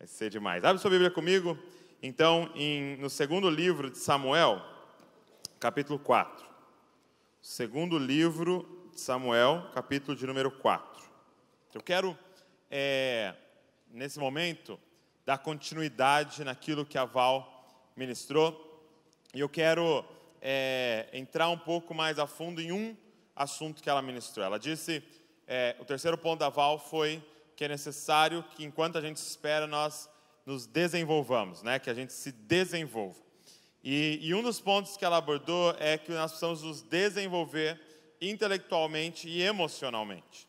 Vai ser demais. Abre sua Bíblia comigo. Então, em, no segundo livro de Samuel, capítulo 4. Segundo livro de Samuel, capítulo de número 4. Eu quero, é, nesse momento, dar continuidade naquilo que a Val ministrou. E eu quero é, entrar um pouco mais a fundo em um assunto que ela ministrou. Ela disse: é, o terceiro ponto da Val foi que é necessário que enquanto a gente espera nós nos desenvolvamos, né? Que a gente se desenvolva. E, e um dos pontos que ela abordou é que nós precisamos nos desenvolver intelectualmente e emocionalmente.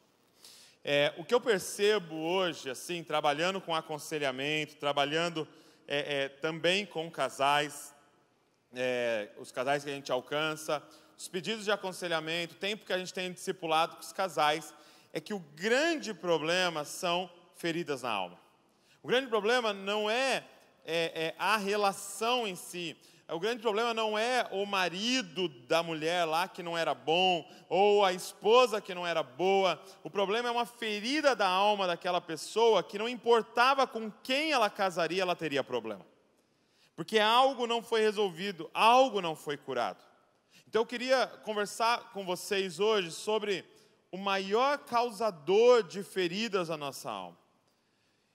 É, o que eu percebo hoje, assim, trabalhando com aconselhamento, trabalhando é, é, também com casais, é, os casais que a gente alcança, os pedidos de aconselhamento, tempo que a gente tem discipulado com os casais, é que o grande problema são feridas na alma. O grande problema não é, é, é a relação em si, o grande problema não é o marido da mulher lá que não era bom, ou a esposa que não era boa. O problema é uma ferida da alma daquela pessoa que não importava com quem ela casaria, ela teria problema. Porque algo não foi resolvido, algo não foi curado. Então eu queria conversar com vocês hoje sobre o maior causador de feridas à nossa alma.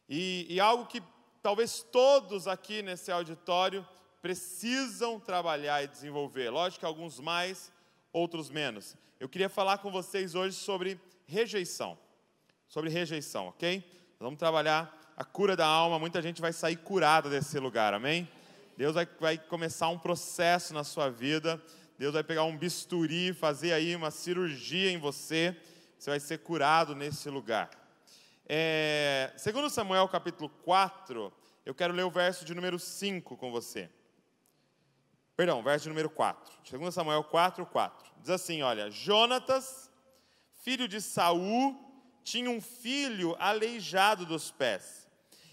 E, e algo que talvez todos aqui nesse auditório precisam trabalhar e desenvolver. Lógico que alguns mais, outros menos. Eu queria falar com vocês hoje sobre rejeição. Sobre rejeição, ok? Vamos trabalhar a cura da alma. Muita gente vai sair curada desse lugar, amém? Deus vai, vai começar um processo na sua vida Deus vai pegar um bisturi, fazer aí uma cirurgia em você, você vai ser curado nesse lugar. É, segundo Samuel capítulo 4, eu quero ler o verso de número 5 com você. Perdão, verso de número 4. Segundo Samuel 4, 4. Diz assim, olha, Jonatas, filho de Saul, tinha um filho aleijado dos pés.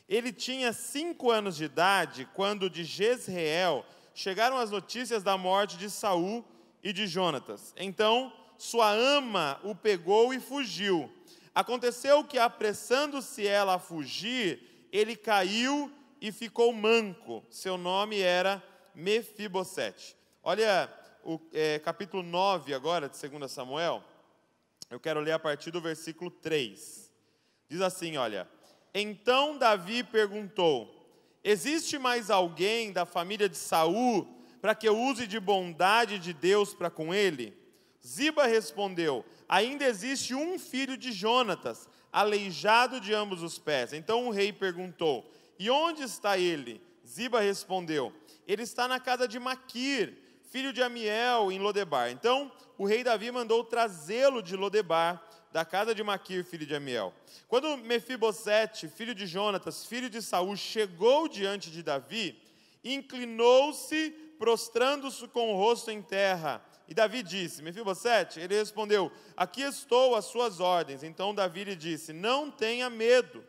Ele tinha cinco anos de idade quando de Jezreel chegaram as notícias da morte de Saul e de Jonatas. Então sua ama o pegou e fugiu. Aconteceu que, apressando-se ela a fugir, ele caiu e ficou manco. Seu nome era Mefibosete. Olha o é, capítulo 9 agora de 2 Samuel. Eu quero ler a partir do versículo 3. Diz assim: olha. Então Davi perguntou: Existe mais alguém da família de Saul para que eu use de bondade de Deus para com ele? Ziba respondeu: Ainda existe um filho de Jonatas, aleijado de ambos os pés. Então o rei perguntou: E onde está ele? Ziba respondeu: Ele está na casa de Maquir, filho de Amiel, em Lodebar. Então o rei Davi mandou trazê-lo de Lodebar da casa de Maquir, filho de Amiel. Quando Mefibosete, filho de Jonatas, filho de Saul, chegou diante de Davi, inclinou-se, prostrando-se com o rosto em terra. E Davi disse: Mefibosete, ele respondeu: Aqui estou às suas ordens. Então Davi lhe disse: Não tenha medo,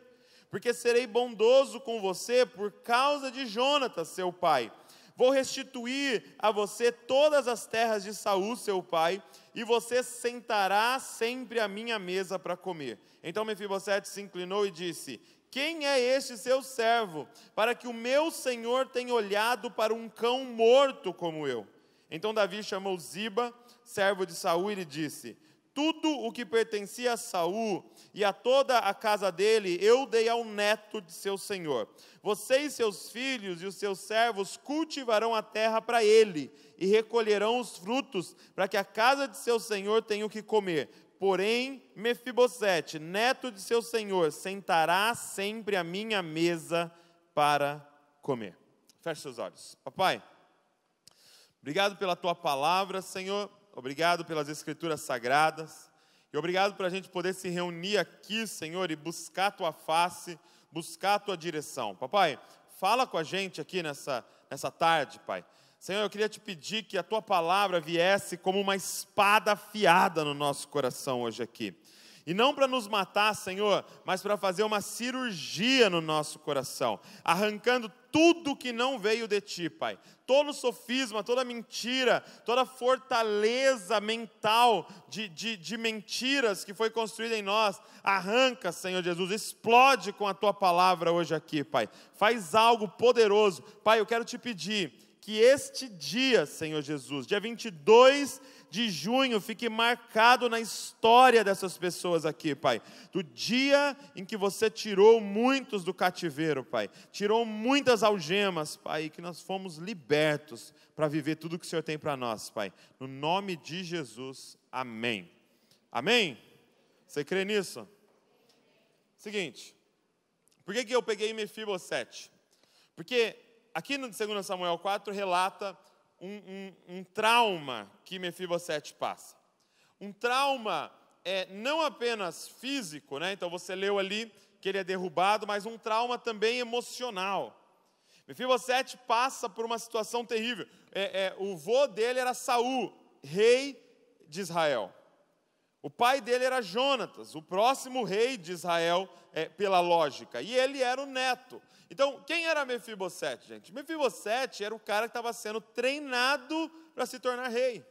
porque serei bondoso com você por causa de Jonatas, seu pai Vou restituir a você todas as terras de Saul, seu pai, e você sentará sempre à minha mesa para comer. Então Mefibosete se inclinou e disse: quem é este seu servo, para que o meu senhor tenha olhado para um cão morto como eu? Então Davi chamou Ziba, servo de Saul, e disse: tudo o que pertencia a Saul e a toda a casa dele eu dei ao neto de seu senhor. Vocês, seus filhos e os seus servos cultivarão a terra para ele e recolherão os frutos, para que a casa de seu senhor tenha o que comer. Porém, Mefibosete, neto de seu senhor, sentará sempre à minha mesa para comer. Feche seus olhos. Papai, obrigado pela tua palavra, Senhor obrigado pelas Escrituras Sagradas. E obrigado para a gente poder se reunir aqui, Senhor, e buscar a tua face, buscar a tua direção. Papai, fala com a gente aqui nessa, nessa tarde, Pai. Senhor, eu queria te pedir que a tua palavra viesse como uma espada afiada no nosso coração hoje aqui. E não para nos matar, Senhor, mas para fazer uma cirurgia no nosso coração, arrancando tudo que não veio de ti, Pai. Todo sofisma, toda mentira, toda fortaleza mental de, de, de, mentiras que foi construída em nós, arranca, Senhor Jesus, explode com a tua palavra hoje aqui, Pai. Faz algo poderoso. Pai, eu quero te pedir que este dia, Senhor Jesus, dia 22 de junho fique marcado na história dessas pessoas aqui, Pai. Do dia em que você tirou muitos do cativeiro, Pai. Tirou muitas algemas, Pai, que nós fomos libertos para viver tudo que o Senhor tem para nós, Pai. No nome de Jesus, amém. Amém? Você crê nisso? Seguinte, por que, que eu peguei Mefibosete? Porque aqui no 2 Samuel 4 relata um, um, um trauma que Mefibosete passa. Um trauma é, não apenas físico, né? então você leu ali que ele é derrubado, mas um trauma também emocional. Mefibosete passa por uma situação terrível. É, é, o vô dele era Saul, rei de Israel. O pai dele era Jonatas, o próximo rei de Israel, é, pela lógica, e ele era o neto. Então, quem era Mefibosete, gente? Mefibosete era o cara que estava sendo treinado para se tornar rei.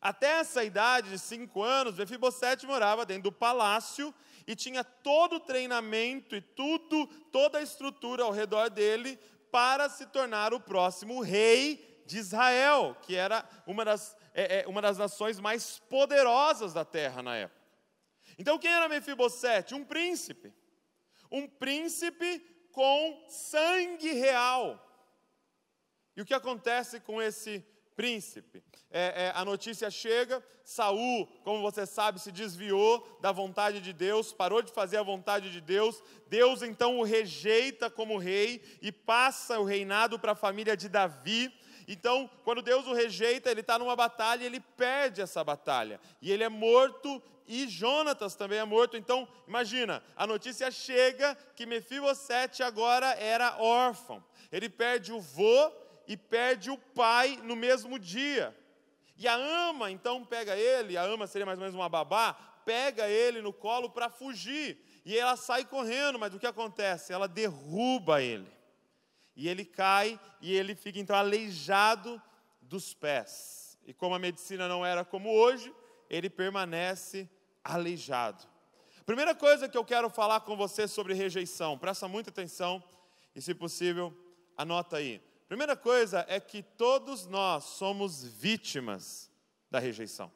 Até essa idade de cinco anos, Mefibosete morava dentro do palácio e tinha todo o treinamento e tudo, toda a estrutura ao redor dele para se tornar o próximo rei de Israel, que era uma das é, é, uma das nações mais poderosas da terra na época. Então quem era Mefibosete? Um príncipe. Um príncipe com sangue real. E o que acontece com esse príncipe? É, é, a notícia chega, Saul, como você sabe, se desviou da vontade de Deus, parou de fazer a vontade de Deus. Deus então o rejeita como rei e passa o reinado para a família de Davi. Então, quando Deus o rejeita, ele está numa batalha e ele perde essa batalha. E ele é morto e Jonatas também é morto. Então, imagina, a notícia chega que Mefibosete agora era órfão. Ele perde o vô e perde o pai no mesmo dia. E a ama, então, pega ele, a ama seria mais ou menos uma babá, pega ele no colo para fugir. E ela sai correndo, mas o que acontece? Ela derruba ele. E ele cai e ele fica então aleijado dos pés. E como a medicina não era como hoje, ele permanece aleijado. Primeira coisa que eu quero falar com você sobre rejeição, presta muita atenção e, se possível, anota aí. Primeira coisa é que todos nós somos vítimas da rejeição.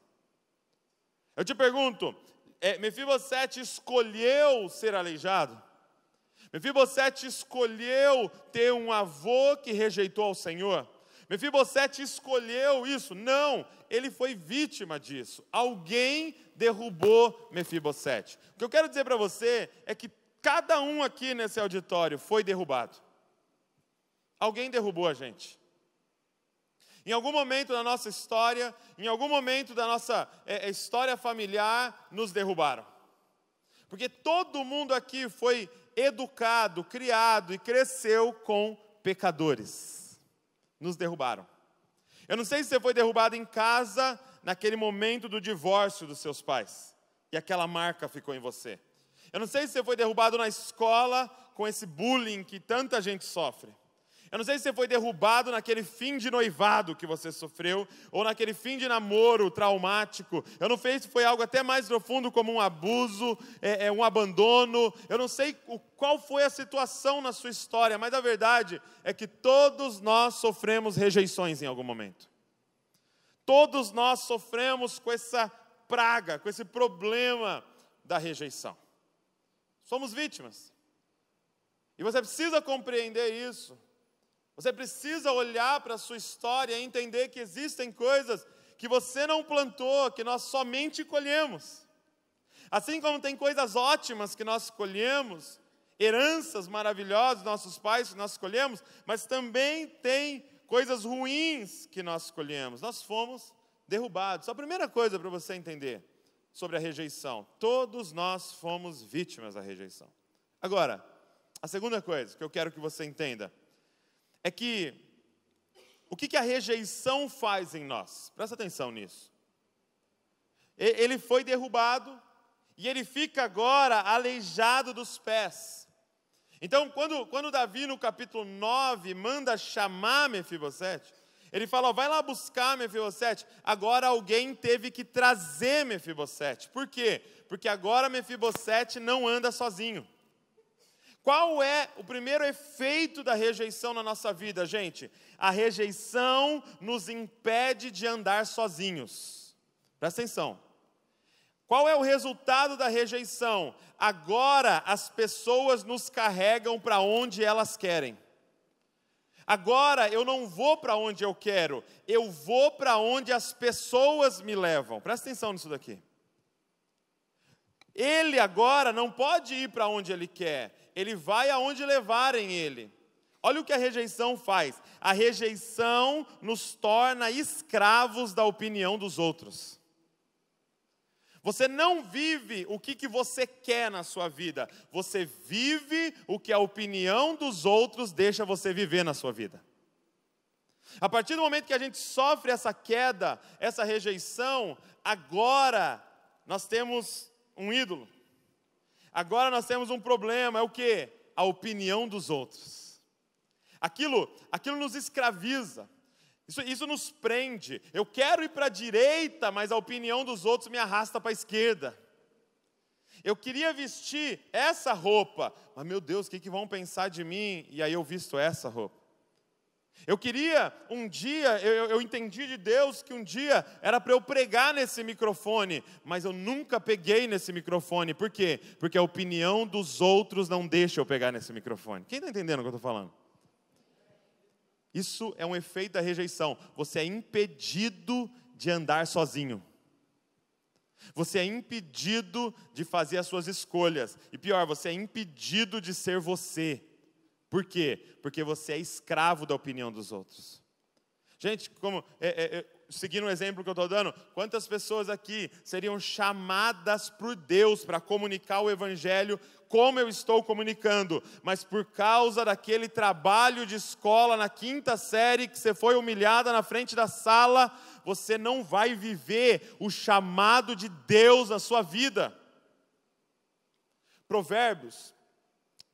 Eu te pergunto, é, Mefibosete escolheu ser aleijado? Mefibosete escolheu ter um avô que rejeitou ao Senhor. Mefibosete escolheu isso? Não, ele foi vítima disso. Alguém derrubou Mefibosete. O que eu quero dizer para você é que cada um aqui nesse auditório foi derrubado. Alguém derrubou a gente. Em algum momento da nossa história, em algum momento da nossa é, é história familiar, nos derrubaram. Porque todo mundo aqui foi educado, criado e cresceu com pecadores. Nos derrubaram. Eu não sei se você foi derrubado em casa naquele momento do divórcio dos seus pais e aquela marca ficou em você. Eu não sei se você foi derrubado na escola com esse bullying que tanta gente sofre. Eu não sei se você foi derrubado naquele fim de noivado que você sofreu, ou naquele fim de namoro traumático. Eu não sei se foi algo até mais profundo, como um abuso, é, é, um abandono. Eu não sei o, qual foi a situação na sua história, mas a verdade é que todos nós sofremos rejeições em algum momento. Todos nós sofremos com essa praga, com esse problema da rejeição. Somos vítimas. E você precisa compreender isso. Você precisa olhar para a sua história e entender que existem coisas que você não plantou, que nós somente colhemos. Assim como tem coisas ótimas que nós colhemos, heranças maravilhosas dos nossos pais que nós colhemos, mas também tem coisas ruins que nós colhemos. Nós fomos derrubados. A primeira coisa para você entender sobre a rejeição: todos nós fomos vítimas da rejeição. Agora, a segunda coisa que eu quero que você entenda é que o que, que a rejeição faz em nós? Presta atenção nisso. Ele foi derrubado e ele fica agora aleijado dos pés. Então, quando, quando Davi, no capítulo 9, manda chamar Mefibosete, ele fala, ó, vai lá buscar Mefibosete. Agora alguém teve que trazer Mefibosete. Por quê? Porque agora Mefibosete não anda sozinho. Qual é o primeiro efeito da rejeição na nossa vida, gente? A rejeição nos impede de andar sozinhos. Presta atenção. Qual é o resultado da rejeição? Agora as pessoas nos carregam para onde elas querem. Agora eu não vou para onde eu quero, eu vou para onde as pessoas me levam. Presta atenção nisso daqui. Ele agora não pode ir para onde ele quer, ele vai aonde levarem ele. Olha o que a rejeição faz. A rejeição nos torna escravos da opinião dos outros. Você não vive o que, que você quer na sua vida, você vive o que a opinião dos outros deixa você viver na sua vida. A partir do momento que a gente sofre essa queda, essa rejeição, agora nós temos um ídolo. Agora nós temos um problema, é o que? A opinião dos outros. Aquilo, aquilo nos escraviza. Isso, isso nos prende. Eu quero ir para a direita, mas a opinião dos outros me arrasta para a esquerda. Eu queria vestir essa roupa, mas meu Deus, o que, que vão pensar de mim? E aí eu visto essa roupa. Eu queria um dia, eu, eu entendi de Deus que um dia era para eu pregar nesse microfone, mas eu nunca peguei nesse microfone. Por quê? Porque a opinião dos outros não deixa eu pegar nesse microfone. Quem está entendendo o que eu estou falando? Isso é um efeito da rejeição. Você é impedido de andar sozinho. Você é impedido de fazer as suas escolhas. E pior, você é impedido de ser você. Por quê? Porque você é escravo da opinião dos outros. Gente, como é, é, é seguindo o um exemplo que eu estou dando, quantas pessoas aqui seriam chamadas por Deus para comunicar o Evangelho como eu estou comunicando, mas por causa daquele trabalho de escola na quinta série que você foi humilhada na frente da sala, você não vai viver o chamado de Deus na sua vida. Provérbios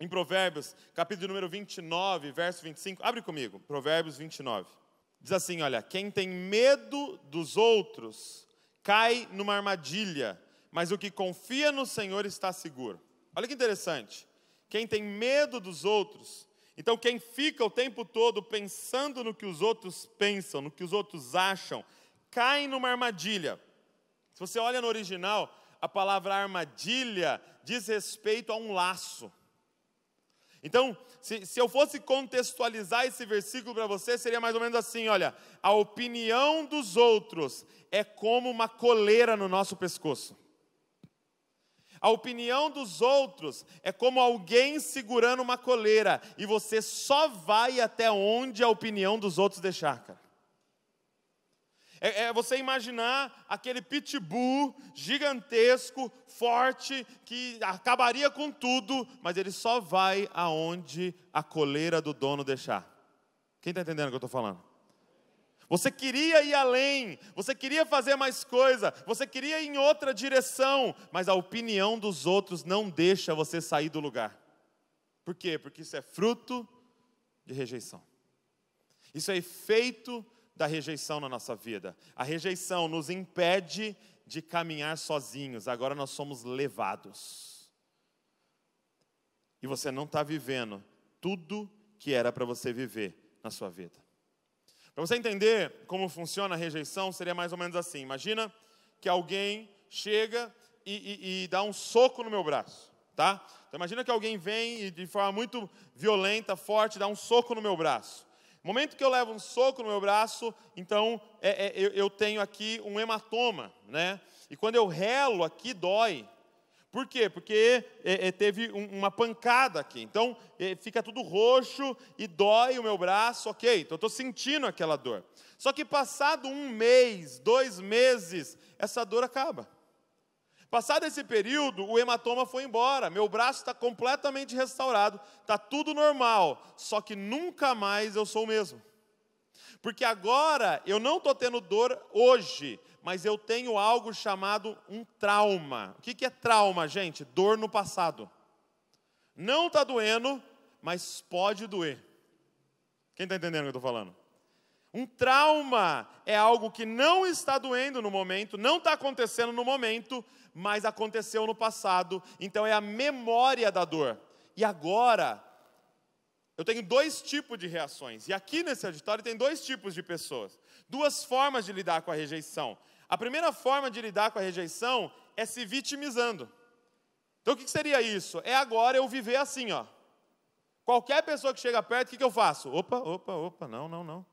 em Provérbios, capítulo número 29, verso 25. Abre comigo, Provérbios 29. Diz assim: Olha, quem tem medo dos outros cai numa armadilha, mas o que confia no Senhor está seguro. Olha que interessante. Quem tem medo dos outros, então quem fica o tempo todo pensando no que os outros pensam, no que os outros acham, cai numa armadilha. Se você olha no original, a palavra armadilha diz respeito a um laço. Então, se, se eu fosse contextualizar esse versículo para você, seria mais ou menos assim: olha, a opinião dos outros é como uma coleira no nosso pescoço. A opinião dos outros é como alguém segurando uma coleira, e você só vai até onde a opinião dos outros deixar, cara. É, é, você imaginar aquele pitbull gigantesco, forte, que acabaria com tudo, mas ele só vai aonde a coleira do dono deixar. Quem está entendendo o que eu estou falando? Você queria ir além, você queria fazer mais coisa, você queria ir em outra direção, mas a opinião dos outros não deixa você sair do lugar. Por quê? Porque isso é fruto de rejeição. Isso é efeito da rejeição na nossa vida. A rejeição nos impede de caminhar sozinhos, agora nós somos levados. E você não está vivendo tudo que era para você viver na sua vida. Para você entender como funciona a rejeição, seria mais ou menos assim: imagina que alguém chega e, e, e dá um soco no meu braço, tá? Então imagina que alguém vem e de forma muito violenta, forte, dá um soco no meu braço. No momento que eu levo um soco no meu braço, então é, é, eu, eu tenho aqui um hematoma, né? E quando eu relo aqui, dói. Por quê? Porque é, é teve um, uma pancada aqui. Então é, fica tudo roxo e dói o meu braço, ok. Então eu estou sentindo aquela dor. Só que passado um mês, dois meses, essa dor acaba. Passado esse período, o hematoma foi embora, meu braço está completamente restaurado, está tudo normal, só que nunca mais eu sou o mesmo. Porque agora eu não estou tendo dor hoje, mas eu tenho algo chamado um trauma. O que é trauma, gente? Dor no passado. Não está doendo, mas pode doer. Quem está entendendo o que eu estou falando? Um trauma é algo que não está doendo no momento, não está acontecendo no momento, mas aconteceu no passado, então é a memória da dor. E agora, eu tenho dois tipos de reações, e aqui nesse auditório tem dois tipos de pessoas, duas formas de lidar com a rejeição. A primeira forma de lidar com a rejeição é se vitimizando. Então o que seria isso? É agora eu viver assim, ó. Qualquer pessoa que chega perto, o que eu faço? Opa, opa, opa, não, não, não.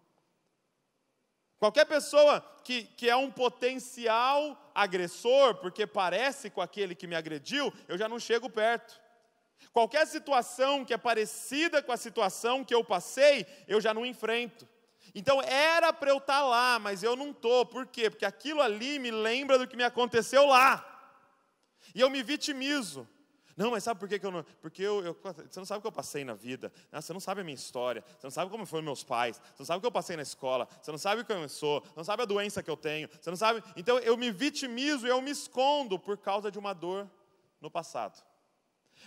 Qualquer pessoa que, que é um potencial agressor, porque parece com aquele que me agrediu, eu já não chego perto. Qualquer situação que é parecida com a situação que eu passei, eu já não enfrento. Então era para eu estar tá lá, mas eu não estou. Por quê? Porque aquilo ali me lembra do que me aconteceu lá. E eu me vitimizo. Não, mas sabe por que, que eu não. Porque eu, eu, você não sabe o que eu passei na vida, né? você não sabe a minha história, você não sabe como foram meus pais, você não sabe o que eu passei na escola, você não sabe quem eu sou, você não sabe a doença que eu tenho, você não sabe. Então eu me vitimizo e eu me escondo por causa de uma dor no passado.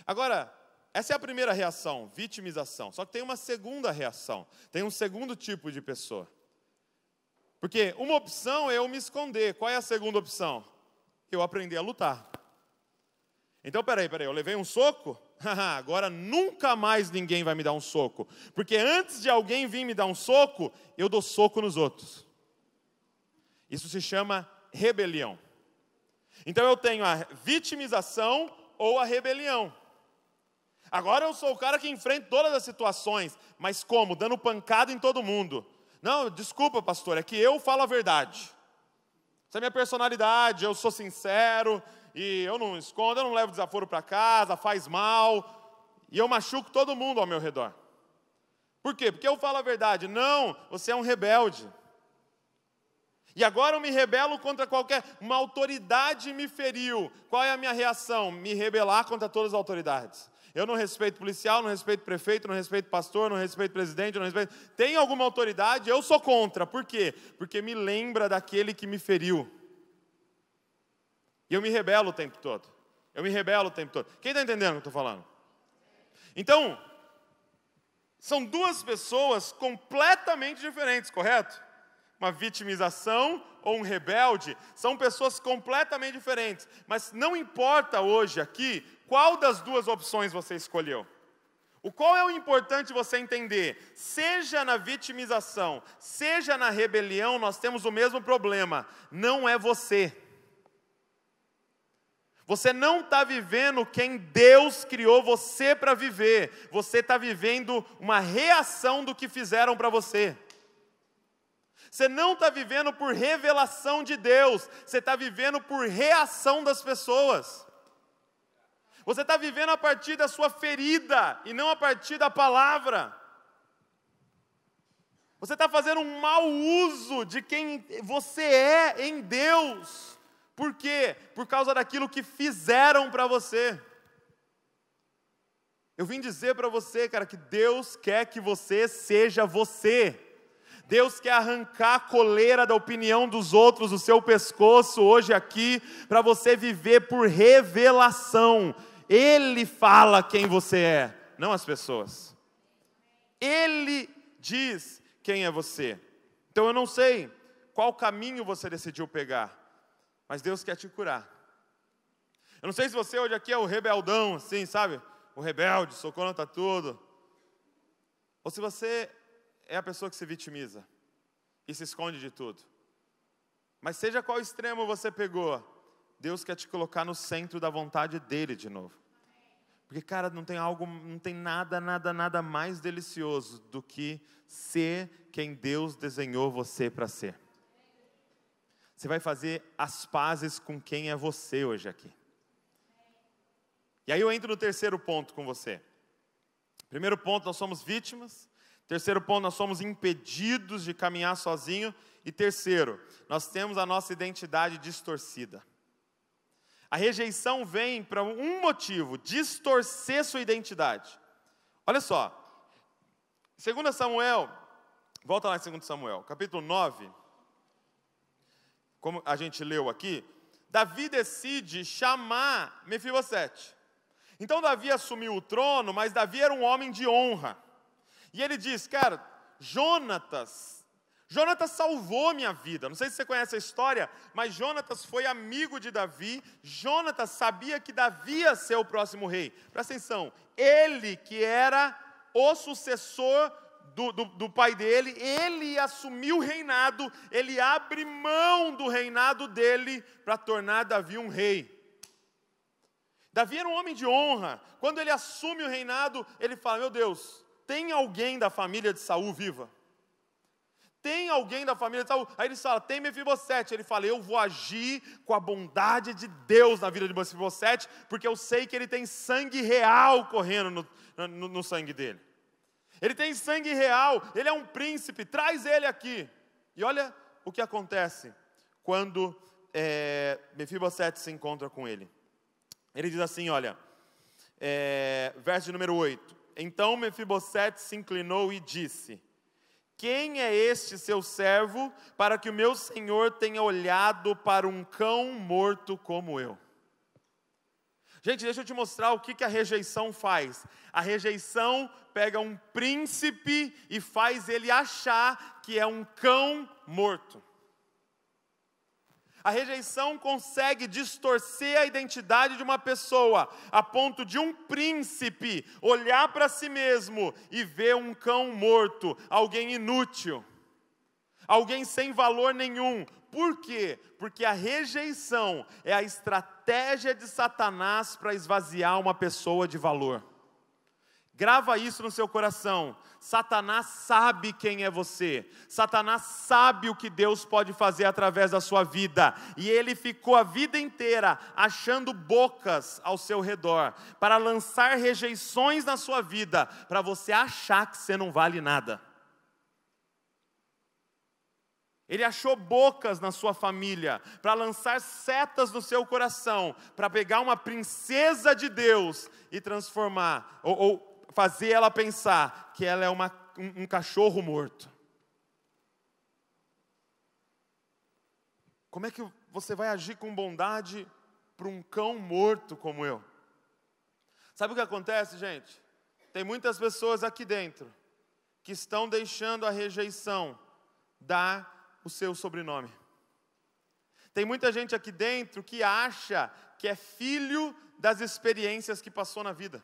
Agora, essa é a primeira reação, vitimização. Só que tem uma segunda reação, tem um segundo tipo de pessoa. Porque uma opção é eu me esconder. Qual é a segunda opção? Eu aprender a lutar. Então, peraí, peraí, eu levei um soco? Agora nunca mais ninguém vai me dar um soco. Porque antes de alguém vir me dar um soco, eu dou soco nos outros. Isso se chama rebelião. Então eu tenho a vitimização ou a rebelião. Agora eu sou o cara que enfrenta todas as situações, mas como? Dando pancada em todo mundo. Não, desculpa, pastor, é que eu falo a verdade. Essa é a minha personalidade, eu sou sincero, e eu não escondo, eu não levo desaforo para casa, faz mal, e eu machuco todo mundo ao meu redor. Por quê? Porque eu falo a verdade. Não, você é um rebelde. E agora eu me rebelo contra qualquer. Uma autoridade me feriu. Qual é a minha reação? Me rebelar contra todas as autoridades. Eu não respeito policial, não respeito prefeito, não respeito pastor, não respeito presidente, não respeito. Tem alguma autoridade? Eu sou contra. Por quê? Porque me lembra daquele que me feriu. E eu me rebelo o tempo todo. Eu me rebelo o tempo todo. Quem está entendendo o que eu estou falando? Então, são duas pessoas completamente diferentes, correto? Uma vitimização ou um rebelde são pessoas completamente diferentes, mas não importa hoje aqui qual das duas opções você escolheu. O qual é o importante você entender? Seja na vitimização, seja na rebelião, nós temos o mesmo problema. Não é você. Você não está vivendo quem Deus criou você para viver. Você está vivendo uma reação do que fizeram para você. Você não está vivendo por revelação de Deus. Você está vivendo por reação das pessoas. Você está vivendo a partir da sua ferida e não a partir da palavra. Você está fazendo um mau uso de quem você é em Deus. Por quê? Por causa daquilo que fizeram para você. Eu vim dizer para você, cara, que Deus quer que você seja você. Deus quer arrancar a coleira da opinião dos outros do seu pescoço hoje aqui, para você viver por revelação. Ele fala quem você é, não as pessoas. Ele diz quem é você. Então eu não sei qual caminho você decidiu pegar mas Deus quer te curar. Eu não sei se você hoje aqui é o rebeldão, assim, sabe? O rebelde, sou contra tudo. Ou se você é a pessoa que se vitimiza e se esconde de tudo. Mas seja qual extremo você pegou, Deus quer te colocar no centro da vontade dele de novo. Porque, cara, não tem algo, não tem nada, nada, nada mais delicioso do que ser quem Deus desenhou você para ser. Você vai fazer as pazes com quem é você hoje aqui. E aí eu entro no terceiro ponto com você. Primeiro ponto, nós somos vítimas. Terceiro ponto, nós somos impedidos de caminhar sozinho. E terceiro, nós temos a nossa identidade distorcida. A rejeição vem para um motivo: distorcer sua identidade. Olha só, 2 Samuel, volta lá em 2 Samuel, capítulo 9 como a gente leu aqui, Davi decide chamar Mefibosete. Então Davi assumiu o trono, mas Davi era um homem de honra. E ele diz, cara, Jonatas, Jonatas salvou minha vida. Não sei se você conhece a história, mas Jonatas foi amigo de Davi. Jonatas sabia que Davi ia ser o próximo rei. Presta atenção, ele que era o sucessor do, do, do, pai dele, ele assumiu o reinado, ele abre mão do reinado dele para tornar Davi um rei. Davi era um homem de honra. Quando ele assume o reinado, ele fala: Meu Deus, tem alguém da família de Saul viva? Tem alguém da família de Saul? Aí ele fala: Tem Mefibosete. Ele fala: Eu vou agir com a bondade de Deus na vida de Mefibosete, porque eu sei que ele tem sangue real correndo no, no, no sangue dele. Ele tem sangue real, ele é um príncipe, traz ele aqui. E olha o que acontece quando é, Mefibosete se encontra com ele. Ele diz assim, olha, é, verso número 8. Então Mefibosete se inclinou e disse, quem é este seu servo para que o meu senhor tenha olhado para um cão morto como eu? Gente, deixa eu te mostrar o que, que a rejeição faz. A rejeição pega um príncipe e faz ele achar que é um cão morto. A rejeição consegue distorcer a identidade de uma pessoa, a ponto de um príncipe olhar para si mesmo e ver um cão morto, alguém inútil alguém sem valor nenhum. Por quê? Porque a rejeição é a estratégia de Satanás para esvaziar uma pessoa de valor. Grava isso no seu coração. Satanás sabe quem é você. Satanás sabe o que Deus pode fazer através da sua vida. E ele ficou a vida inteira achando bocas ao seu redor para lançar rejeições na sua vida, para você achar que você não vale nada. Ele achou bocas na sua família para lançar setas no seu coração, para pegar uma princesa de Deus e transformar, ou, ou fazer ela pensar que ela é uma, um, um cachorro morto. Como é que você vai agir com bondade para um cão morto como eu? Sabe o que acontece, gente? Tem muitas pessoas aqui dentro que estão deixando a rejeição dar o seu sobrenome. Tem muita gente aqui dentro que acha que é filho das experiências que passou na vida.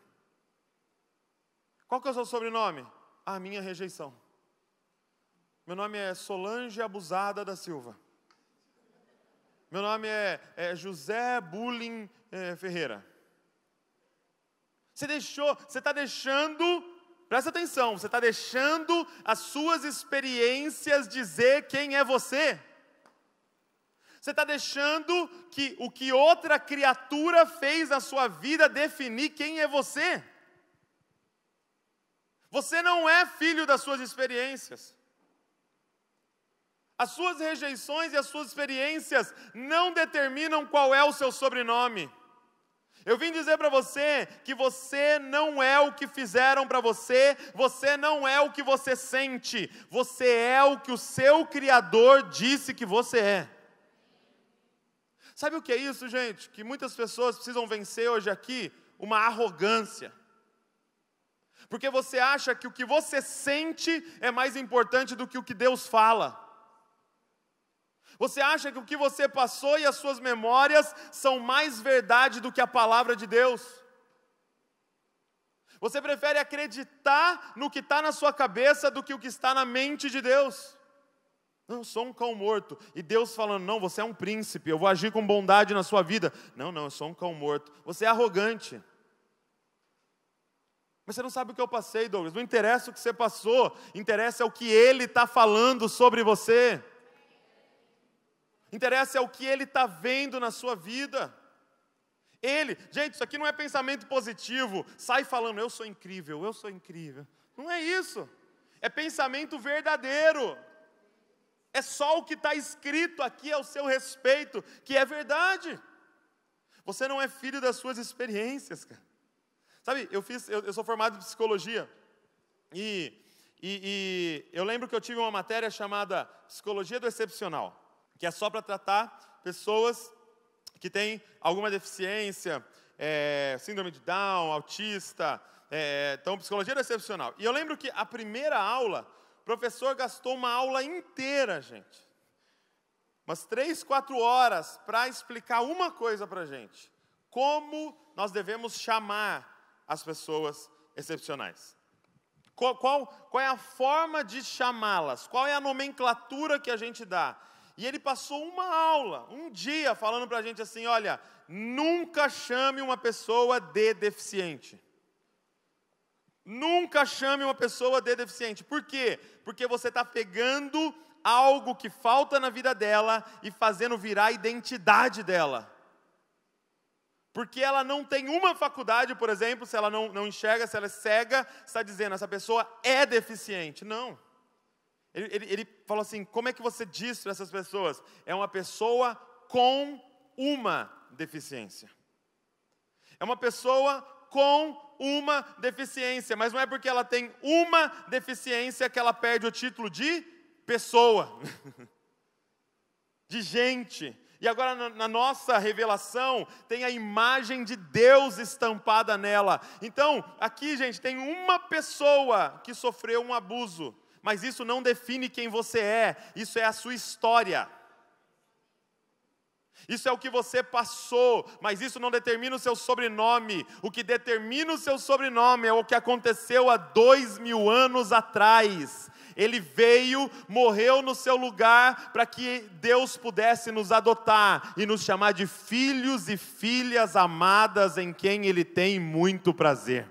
Qual que é o seu sobrenome? A minha rejeição. Meu nome é Solange Abusada da Silva. Meu nome é, é José Bullying é, eh, Ferreira. Você deixou, você está deixando Presta atenção, você está deixando as suas experiências dizer quem é você. Você está deixando que o que outra criatura fez na sua vida definir quem é você. Você não é filho das suas experiências. As suas rejeições e as suas experiências não determinam qual é o seu sobrenome. Eu vim dizer para você que você não é o que fizeram para você, você não é o que você sente, você é o que o seu Criador disse que você é. Sabe o que é isso, gente? Que muitas pessoas precisam vencer hoje aqui uma arrogância. Porque você acha que o que você sente é mais importante do que o que Deus fala. Você acha que o que você passou e as suas memórias são mais verdade do que a palavra de Deus? Você prefere acreditar no que está na sua cabeça do que o que está na mente de Deus? Não, eu sou um cão morto. E Deus falando, não, você é um príncipe, eu vou agir com bondade na sua vida. Não, não, eu sou um cão morto. Você é arrogante. Mas você não sabe o que eu passei, Douglas. Não interessa o que você passou, interessa é o que ele está falando sobre você. Interessa é o que ele está vendo na sua vida. Ele, gente, isso aqui não é pensamento positivo. Sai falando, eu sou incrível, eu sou incrível. Não é isso. É pensamento verdadeiro. É só o que está escrito aqui ao seu respeito, que é verdade. Você não é filho das suas experiências, cara. Sabe, eu, fiz, eu, eu sou formado em psicologia. E, e, e eu lembro que eu tive uma matéria chamada Psicologia do Excepcional que é só para tratar pessoas que têm alguma deficiência, é, síndrome de Down, autista, é, então psicologia é excepcional. E eu lembro que a primeira aula, o professor gastou uma aula inteira, gente, umas três, quatro horas para explicar uma coisa para gente: como nós devemos chamar as pessoas excepcionais. Qual, qual, qual é a forma de chamá-las? Qual é a nomenclatura que a gente dá? E ele passou uma aula, um dia, falando para a gente assim: olha, nunca chame uma pessoa de deficiente. Nunca chame uma pessoa de deficiente. Por quê? Porque você está pegando algo que falta na vida dela e fazendo virar a identidade dela. Porque ela não tem uma faculdade, por exemplo, se ela não, não enxerga, se ela é cega, está dizendo essa pessoa é deficiente. Não. Ele, ele, ele falou assim: como é que você diz para essas pessoas? É uma pessoa com uma deficiência. É uma pessoa com uma deficiência, mas não é porque ela tem uma deficiência que ela perde o título de pessoa, de gente. E agora, na, na nossa revelação, tem a imagem de Deus estampada nela. Então, aqui, gente, tem uma pessoa que sofreu um abuso mas isso não define quem você é, isso é a sua história. Isso é o que você passou, mas isso não determina o seu sobrenome. O que determina o seu sobrenome é o que aconteceu há dois mil anos atrás. Ele veio, morreu no seu lugar para que Deus pudesse nos adotar e nos chamar de filhos e filhas amadas em quem Ele tem muito prazer.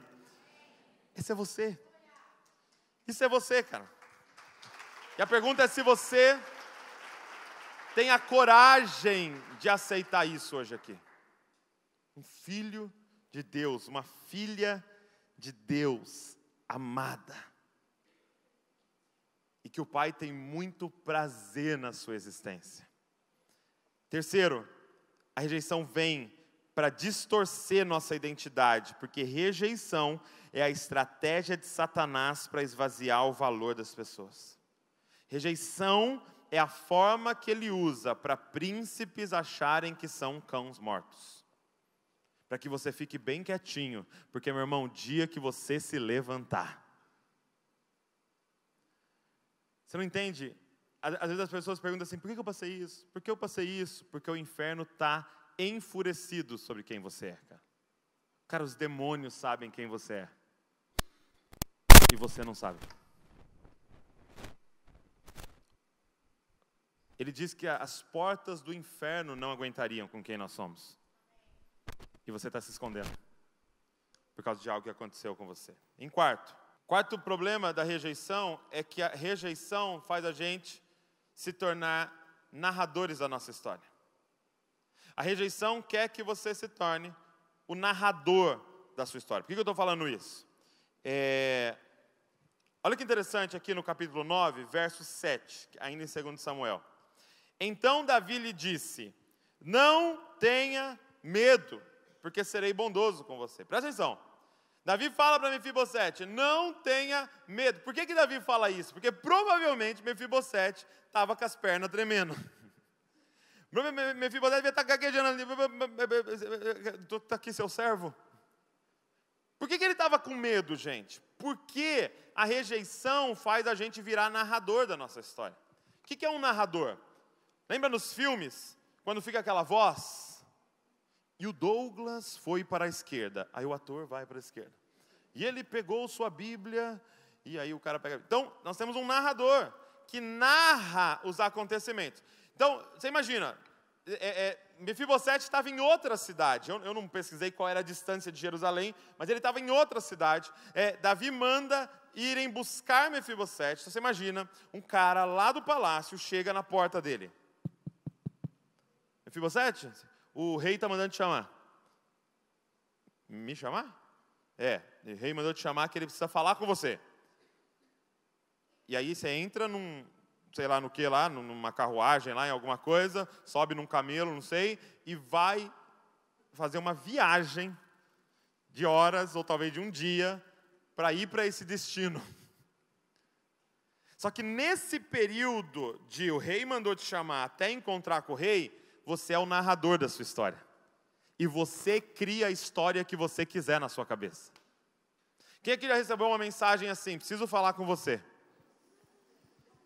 Esse é você. Isso é você, cara. E a pergunta é se você tem a coragem de aceitar isso hoje aqui. Um filho de Deus, uma filha de Deus amada. E que o Pai tem muito prazer na sua existência. Terceiro, a rejeição vem para distorcer nossa identidade, porque rejeição é a estratégia de Satanás para esvaziar o valor das pessoas. Rejeição é a forma que ele usa para príncipes acharem que são cãos mortos. Para que você fique bem quietinho, porque, meu irmão, o dia que você se levantar. Você não entende? Às vezes as pessoas perguntam assim: por que eu passei isso? Por que eu passei isso? Porque o inferno está enfurecido sobre quem você é, cara. Cara, os demônios sabem quem você é. E você não sabe. ele diz que as portas do inferno não aguentariam com quem nós somos. E você está se escondendo por causa de algo que aconteceu com você. Em quarto, quarto problema da rejeição é que a rejeição faz a gente se tornar narradores da nossa história. A rejeição quer que você se torne o narrador da sua história. Por que eu estou falando isso? É... Olha que interessante aqui no capítulo 9, verso 7, ainda em 2 Samuel. Então Davi lhe disse: Não tenha medo, porque serei bondoso com você. Presta atenção. Davi fala para Mefibosete: Não tenha medo. Por que, que Davi fala isso? Porque provavelmente Mefibosete estava com as pernas tremendo. Mefibosete devia estar tá gaguejando ali. Está aqui seu servo. Por que, que ele estava com medo, gente? Porque a rejeição faz a gente virar narrador da nossa história. O que, que é um narrador? Lembra nos filmes, quando fica aquela voz? E o Douglas foi para a esquerda. Aí o ator vai para a esquerda. E ele pegou sua Bíblia, e aí o cara pega. Então, nós temos um narrador que narra os acontecimentos. Então, você imagina, é, é, Mefibosete estava em outra cidade. Eu, eu, não pesquisei qual era a distância de Jerusalém, mas ele estava em outra cidade. É, Davi manda irem buscar Mefibosete. Então, você imagina, um cara lá do palácio chega na porta dele. Fibosete, o rei está mandando te chamar. Me chamar? É, o rei mandou te chamar que ele precisa falar com você. E aí você entra num, sei lá no que lá, numa carruagem lá, em alguma coisa, sobe num camelo, não sei, e vai fazer uma viagem de horas ou talvez de um dia para ir para esse destino. Só que nesse período de o rei mandou te chamar até encontrar com o rei, você é o narrador da sua história. E você cria a história que você quiser na sua cabeça. Quem aqui já recebeu uma mensagem assim? Preciso falar com você.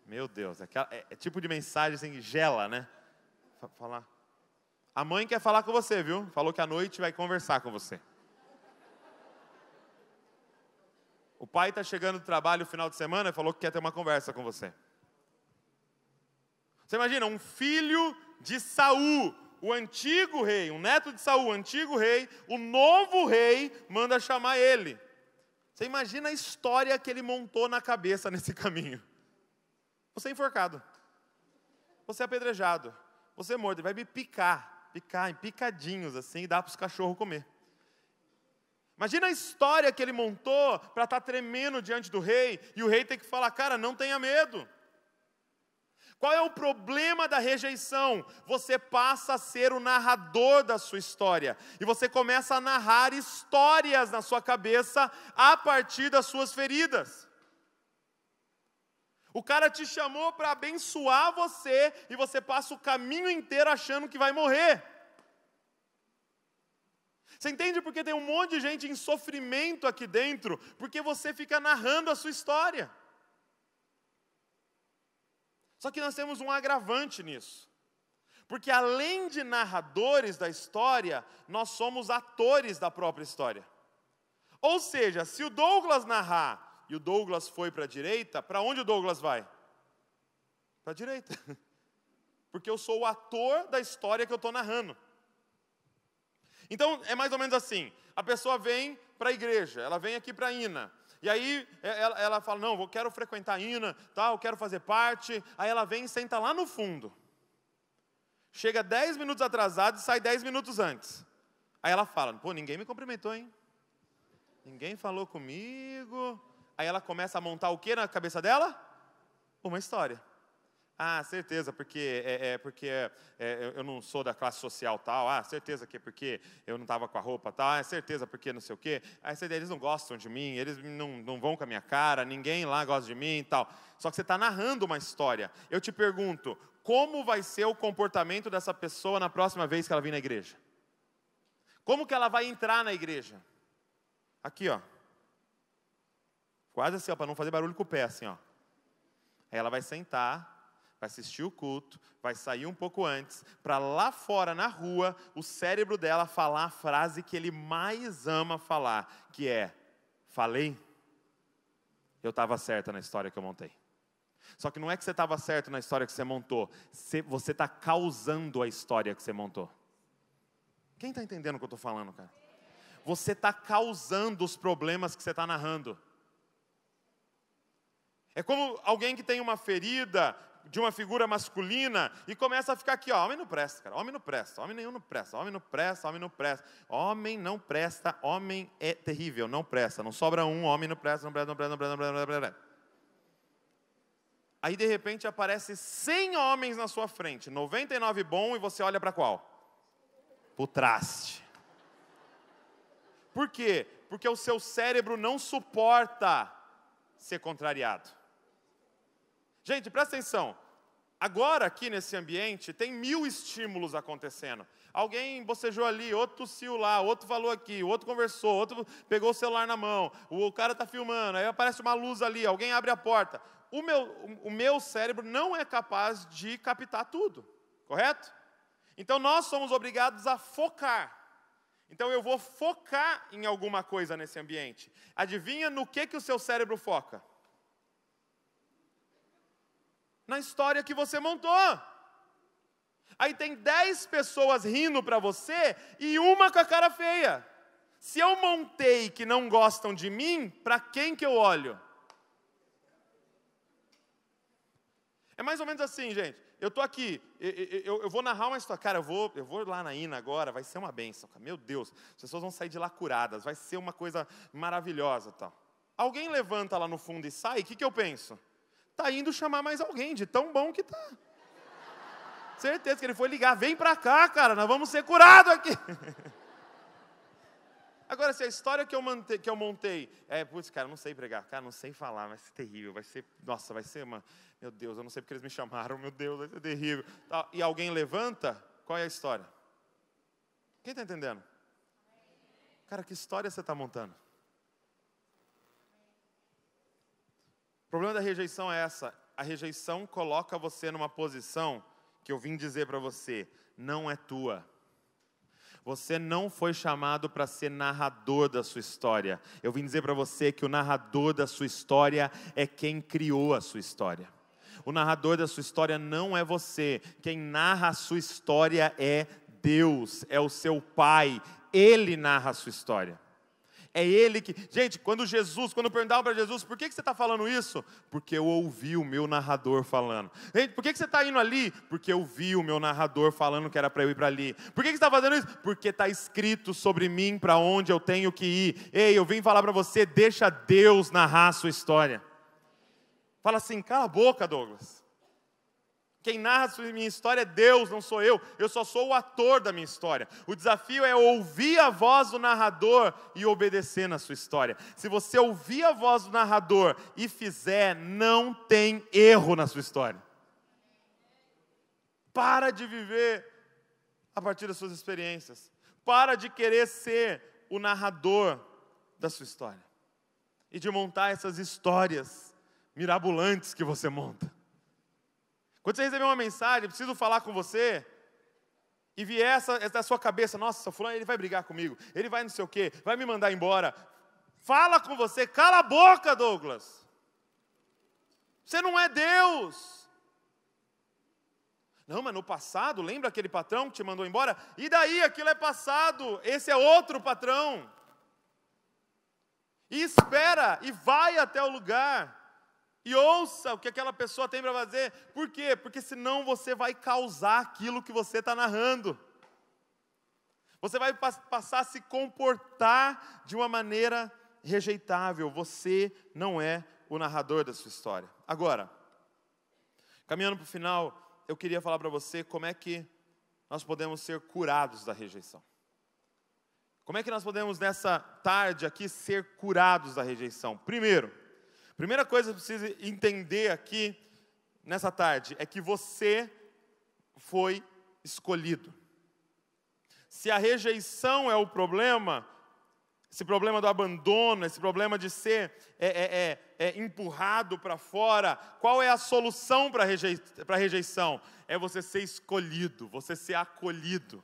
Meu Deus, aquela, é, é tipo de mensagem assim, gela, né? Falar. A mãe quer falar com você, viu? Falou que à noite vai conversar com você. O pai está chegando do trabalho no final de semana e falou que quer ter uma conversa com você. Você imagina um filho de Saul, o antigo rei, um neto de Saul, o antigo rei, o novo rei manda chamar ele. Você imagina a história que ele montou na cabeça nesse caminho. Você é enforcado. Você é apedrejado. Você é morto. Ele vai me picar, picar em picadinhos assim e dar para os cachorros comer. Imagina a história que ele montou para estar tá tremendo diante do rei e o rei tem que falar: cara, não tenha medo. Qual é o problema da rejeição? Você passa a ser o narrador da sua história e você começa a narrar histórias na sua cabeça a partir das suas feridas. O cara te chamou para abençoar você e você passa o caminho inteiro achando que vai morrer. Você entende porque tem um monte de gente em sofrimento aqui dentro, porque você fica narrando a sua história. Só que nós temos um agravante nisso. Porque além de narradores da história, nós somos atores da própria história. Ou seja, se o Douglas narrar e o Douglas foi para a direita, para onde o Douglas vai? Para a direita. Porque eu sou o ator da história que eu estou narrando. Então, é mais ou menos assim: a pessoa vem para a igreja, ela vem aqui para a Ina. E aí é, ela, ela fala: Não, eu quero frequentar a Ina, tal, quero fazer parte. Aí ela vem e senta lá no fundo. Chega 10 minutos atrasado e sai 10 minutos antes. Aí ela fala: Pô, ninguém me cumprimentou, hein? Ninguém falou comigo. Aí ela começa a montar o que na cabeça dela? Uma história. Ah, certeza, porque, é, é porque é, é eu não sou da classe social tal. Ah, certeza que é porque eu não estava com a roupa tal. Ah, certeza porque não sei o quê. Ah, certeza, eles não gostam de mim, eles não, não vão com a minha cara, ninguém lá gosta de mim e tal. Só que você está narrando uma história. Eu te pergunto, como vai ser o comportamento dessa pessoa na próxima vez que ela vir na igreja? Como que ela vai entrar na igreja? Aqui, ó. Quase assim, ó, para não fazer barulho com o pé, assim, ó. Aí ela vai sentar, vai assistir o culto, vai sair um pouco antes, para lá fora na rua, o cérebro dela falar a frase que ele mais ama falar, que é: falei, eu estava certa na história que eu montei. Só que não é que você estava certo na história que você montou, você está causando a história que você montou. Quem está entendendo o que eu estou falando, cara? Você está causando os problemas que você está narrando. É como alguém que tem uma ferida de uma figura masculina e começa a ficar aqui, ó, homem não presta, cara, homem não presta, homem nenhum não presta, homem não presta, homem não presta, homem não presta, homem é terrível, não presta, não sobra um, homem não presta, não presta, não presta, não presta, não presta, não presta. Aí de repente aparece 100 homens na sua frente, 99 bom e você olha para qual? Pro traste. Por quê? Porque o seu cérebro não suporta ser contrariado. Gente, presta atenção. Agora, aqui nesse ambiente, tem mil estímulos acontecendo. Alguém bocejou ali, outro tossiu lá, outro falou aqui, outro conversou, outro pegou o celular na mão, o cara está filmando, aí aparece uma luz ali, alguém abre a porta. O meu, o meu cérebro não é capaz de captar tudo, correto? Então, nós somos obrigados a focar. Então, eu vou focar em alguma coisa nesse ambiente. Adivinha no que, que o seu cérebro foca? na história que você montou. Aí tem dez pessoas rindo para você e uma com a cara feia. Se eu montei que não gostam de mim, para quem que eu olho? É mais ou menos assim, gente. Eu tô aqui, eu, eu, eu, vou narrar uma história. Cara, eu vou, eu vou lá na Ina agora, vai ser uma benção. Meu Deus, as pessoas vão sair de lá curadas, vai ser uma coisa maravilhosa. Tal. Alguém levanta lá no fundo e sai, o que, que eu penso? tá indo chamar mais alguém, de tão bom que tá. Certeza que ele foi ligar, vem para cá, cara, nós vamos ser curados aqui. Agora, se a história que eu, que eu montei é, putz, cara, não sei pregar, cara, não sei falar, vai ser terrível, vai ser, nossa, vai ser uma, meu Deus, eu não sei porque eles me chamaram, meu Deus, vai ser terrível. Tá, e alguém levanta, qual é a história? Quem está entendendo? Cara, que história você está montando? O problema da rejeição é essa. A rejeição coloca você numa posição que eu vim dizer para você, não é tua. Você não foi chamado para ser narrador da sua história. Eu vim dizer para você que o narrador da sua história é quem criou a sua história. O narrador da sua história não é você. Quem narra a sua história é Deus, é o seu Pai. Ele narra a sua história é Ele que. Gente, quando Jesus, quando perguntavam para Jesus, por que, que você está falando isso? Porque eu ouvi o meu narrador falando. Gente, por que, que você está indo ali? Porque eu vi o meu narrador falando que era para eu ir para ali. Por que, que você está fazendo isso? Porque está escrito sobre mim para onde eu tenho que ir. Ei, eu vim falar para você, deixa Deus narrar a sua história. Fala assim, cala a boca, Douglas. Quem narra a minha história é Deus, não sou eu. Eu só sou o ator da minha história. O desafio é ouvir a voz do narrador e obedecer na sua história. Se você ouvir a voz do narrador e fizer, não tem erro na sua história. Para de viver a partir das suas experiências. Para de querer ser o narrador da sua história. E de montar essas histórias mirabolantes que você monta. Quando você receber uma mensagem, preciso falar com você, e vier essa, essa da sua cabeça, nossa, fulano, ele vai brigar comigo, ele vai não sei o quê, vai me mandar embora. Fala com você, cala a boca, Douglas. Você não é Deus. Não, mas no passado, lembra aquele patrão que te mandou embora? E daí, aquilo é passado, esse é outro patrão. E espera, e vai até o lugar. E ouça o que aquela pessoa tem para fazer. Por quê? Porque senão você vai causar aquilo que você está narrando. Você vai passar a se comportar de uma maneira rejeitável. Você não é o narrador da sua história. Agora, caminhando para o final, eu queria falar para você como é que nós podemos ser curados da rejeição. Como é que nós podemos nessa tarde aqui ser curados da rejeição? Primeiro, Primeira coisa que precisa entender aqui nessa tarde é que você foi escolhido. Se a rejeição é o problema, esse problema do abandono, esse problema de ser é, é, é, é empurrado para fora, qual é a solução para rejei a rejeição? É você ser escolhido, você ser acolhido.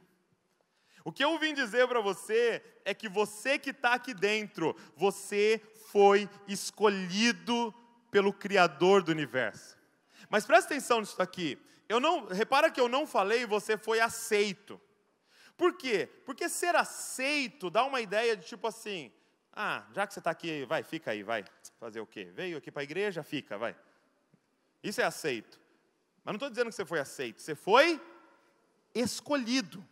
O que eu vim dizer para você é que você que está aqui dentro, você foi escolhido pelo Criador do universo. Mas presta atenção nisso aqui. Eu não, repara que eu não falei você foi aceito. Por quê? Porque ser aceito dá uma ideia de tipo assim: ah, já que você está aqui, vai, fica aí, vai. Fazer o quê? Veio aqui para a igreja, fica, vai. Isso é aceito. Mas não estou dizendo que você foi aceito, você foi escolhido.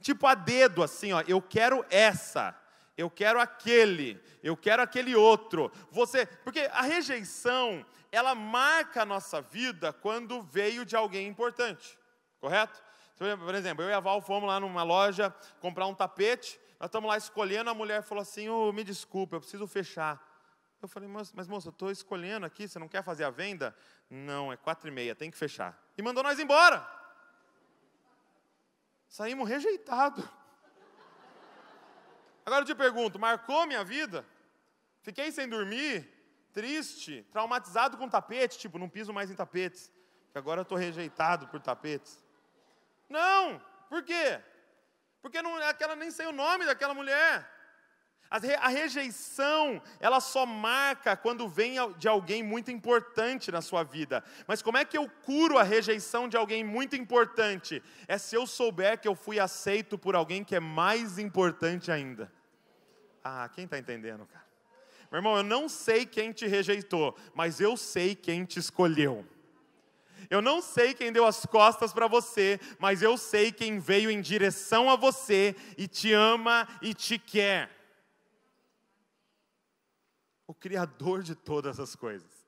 Tipo a dedo, assim, ó, eu quero essa eu quero aquele, eu quero aquele outro. Você, porque a rejeição, ela marca a nossa vida quando veio de alguém importante, correto? Por exemplo, eu e a Val fomos lá numa loja comprar um tapete, nós estamos lá escolhendo, a mulher falou assim: oh, me desculpa, eu preciso fechar. Eu falei, mas, mas moça, eu estou escolhendo aqui, você não quer fazer a venda? Não, é quatro e meia, tem que fechar. E mandou nós embora. Saímos rejeitados. Agora eu te pergunto: marcou minha vida? Fiquei sem dormir, triste, traumatizado com tapete, tipo, não piso mais em tapetes, que agora eu estou rejeitado por tapetes. Não, por quê? Porque não, aquela nem sei o nome daquela mulher. A rejeição, ela só marca quando vem de alguém muito importante na sua vida. Mas como é que eu curo a rejeição de alguém muito importante? É se eu souber que eu fui aceito por alguém que é mais importante ainda. Ah, quem está entendendo, cara? Meu irmão, eu não sei quem te rejeitou, mas eu sei quem te escolheu. Eu não sei quem deu as costas para você, mas eu sei quem veio em direção a você e te ama e te quer o Criador de todas as coisas.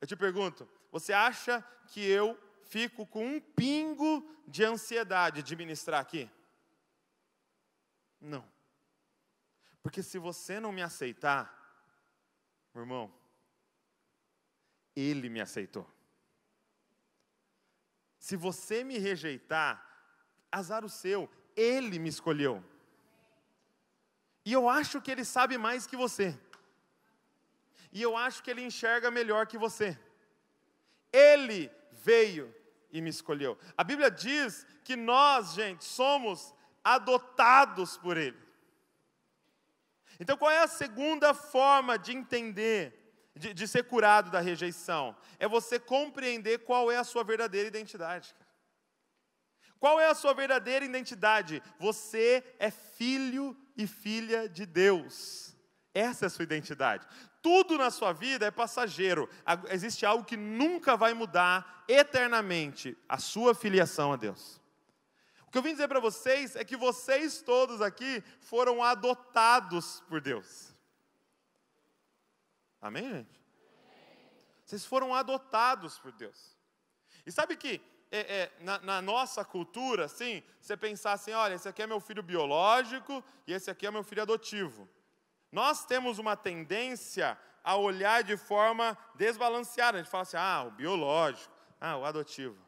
Eu te pergunto, você acha que eu fico com um pingo de ansiedade de ministrar aqui? Não. Porque se você não me aceitar, meu irmão, ele me aceitou. Se você me rejeitar, azar o seu, ele me escolheu. E eu acho que ele sabe mais que você e eu acho que ele enxerga melhor que você. Ele veio e me escolheu. A Bíblia diz que nós, gente, somos adotados por ele. Então, qual é a segunda forma de entender, de, de ser curado da rejeição? É você compreender qual é a sua verdadeira identidade. Qual é a sua verdadeira identidade? Você é filho e filha de Deus. Essa é a sua identidade tudo na sua vida é passageiro. Existe algo que nunca vai mudar eternamente: a sua filiação a Deus. O que eu vim dizer para vocês é que vocês todos aqui foram adotados por Deus. Amém, gente? Vocês foram adotados por Deus. E sabe que é, é, na, na, nossa cultura, assim, você pensar assim: olha, esse aqui é meu filho biológico e esse aqui é meu filho adotivo. Nós temos uma tendência a olhar de forma desbalanceada. A gente fala assim, ah, o biológico, ah, o adotivo.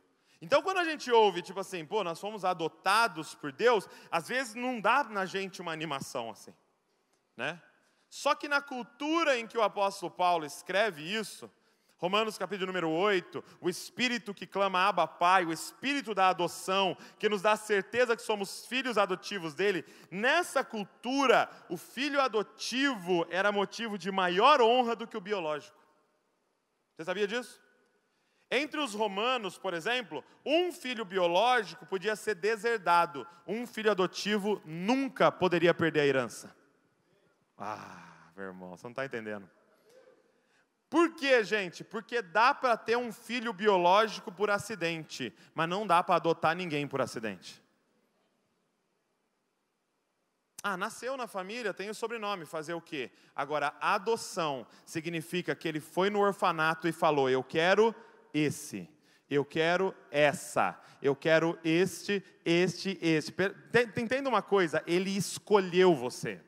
Então, quando a gente ouve, tipo assim, pô, nós fomos adotados por Deus, às vezes não dá na gente uma animação assim, né? Só que na cultura em que o apóstolo Paulo escreve isso, Romanos capítulo número 8, o Espírito que clama Abba Pai, o Espírito da adoção, que nos dá certeza que somos filhos adotivos dele. Nessa cultura, o filho adotivo era motivo de maior honra do que o biológico. Você sabia disso? Entre os romanos, por exemplo, um filho biológico podia ser deserdado, um filho adotivo nunca poderia perder a herança. Ah, meu irmão, você não está entendendo. Por quê, gente? Porque dá para ter um filho biológico por acidente, mas não dá para adotar ninguém por acidente. Ah, nasceu na família, tem o sobrenome, fazer o quê? Agora, adoção significa que ele foi no orfanato e falou: Eu quero esse, eu quero essa, eu quero este, este, este. Entenda uma coisa: ele escolheu você.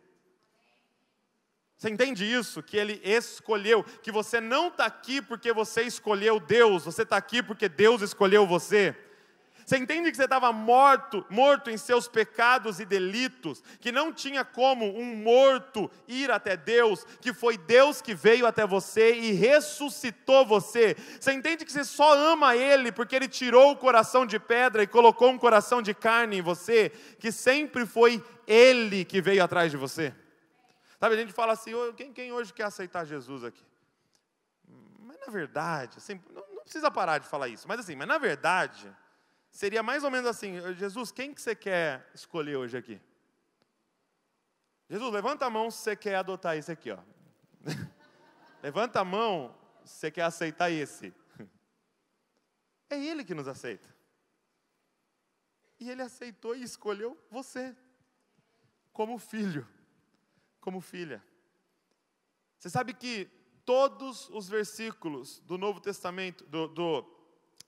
Você entende isso? Que ele escolheu, que você não está aqui porque você escolheu Deus, você está aqui porque Deus escolheu você. Você entende que você estava morto, morto em seus pecados e delitos, que não tinha como um morto ir até Deus, que foi Deus que veio até você e ressuscitou você. Você entende que você só ama Ele porque Ele tirou o coração de pedra e colocou um coração de carne em você, que sempre foi Ele que veio atrás de você. Sabe, a gente fala assim, quem, quem hoje quer aceitar Jesus aqui? Mas na verdade, assim, não, não precisa parar de falar isso, mas assim, mas na verdade, seria mais ou menos assim, Jesus, quem que você quer escolher hoje aqui? Jesus, levanta a mão se você quer adotar esse aqui, ó. levanta a mão se você quer aceitar esse. É Ele que nos aceita. E Ele aceitou e escolheu você como filho como filha. Você sabe que todos os versículos do Novo Testamento, do, do,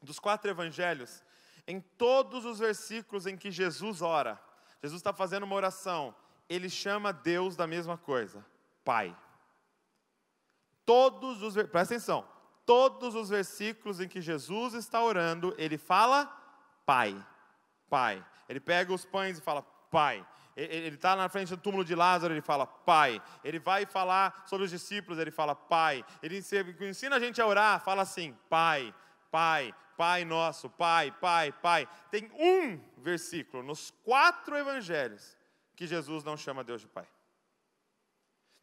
dos quatro evangelhos, em todos os versículos em que Jesus ora, Jesus está fazendo uma oração, ele chama Deus da mesma coisa, Pai. Todos os, presta atenção, todos os versículos em que Jesus está orando, ele fala Pai, Pai. Ele pega os pães e fala Pai. Ele está na frente do túmulo de Lázaro, ele fala, Pai. Ele vai falar sobre os discípulos, ele fala, Pai. Ele ensina a gente a orar, fala assim, Pai, Pai, Pai nosso, Pai, Pai, Pai. Tem um versículo nos quatro evangelhos que Jesus não chama Deus de Pai.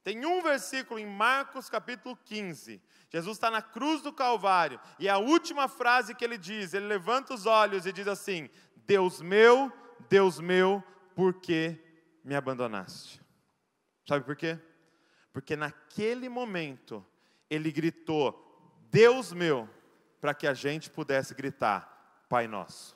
Tem um versículo em Marcos capítulo 15. Jesus está na cruz do Calvário e a última frase que ele diz, ele levanta os olhos e diz assim: Deus meu, Deus meu, por que me abandonaste? Sabe por quê? Porque naquele momento ele gritou, Deus meu, para que a gente pudesse gritar, Pai Nosso.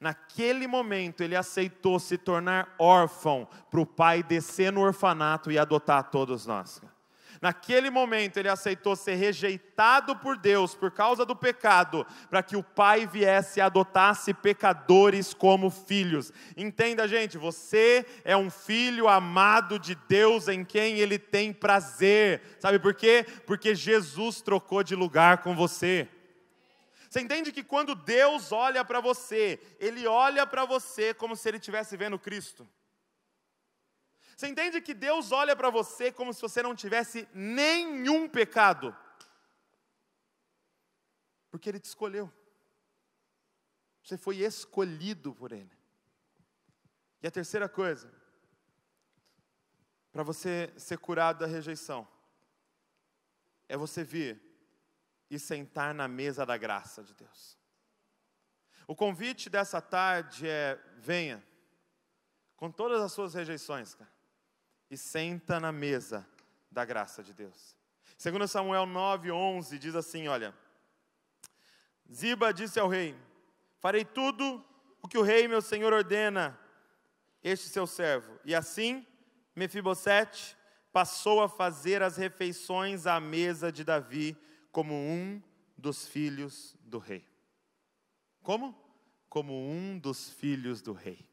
Naquele momento ele aceitou se tornar órfão para o pai descer no orfanato e adotar todos nós. Naquele momento ele aceitou ser rejeitado por Deus por causa do pecado, para que o Pai viesse e adotasse pecadores como filhos. Entenda, gente, você é um filho amado de Deus em quem ele tem prazer. Sabe por quê? Porque Jesus trocou de lugar com você. Você entende que quando Deus olha para você, ele olha para você como se ele estivesse vendo Cristo? Você entende que Deus olha para você como se você não tivesse nenhum pecado? Porque Ele te escolheu. Você foi escolhido por Ele. E a terceira coisa, para você ser curado da rejeição, é você vir e sentar na mesa da graça de Deus. O convite dessa tarde é: venha, com todas as suas rejeições, cara e senta na mesa da graça de Deus. Segundo Samuel 9:11 diz assim, olha: Ziba disse ao rei: Farei tudo o que o rei meu senhor ordena, este seu servo. E assim Mefibosete passou a fazer as refeições à mesa de Davi como um dos filhos do rei. Como? Como um dos filhos do rei.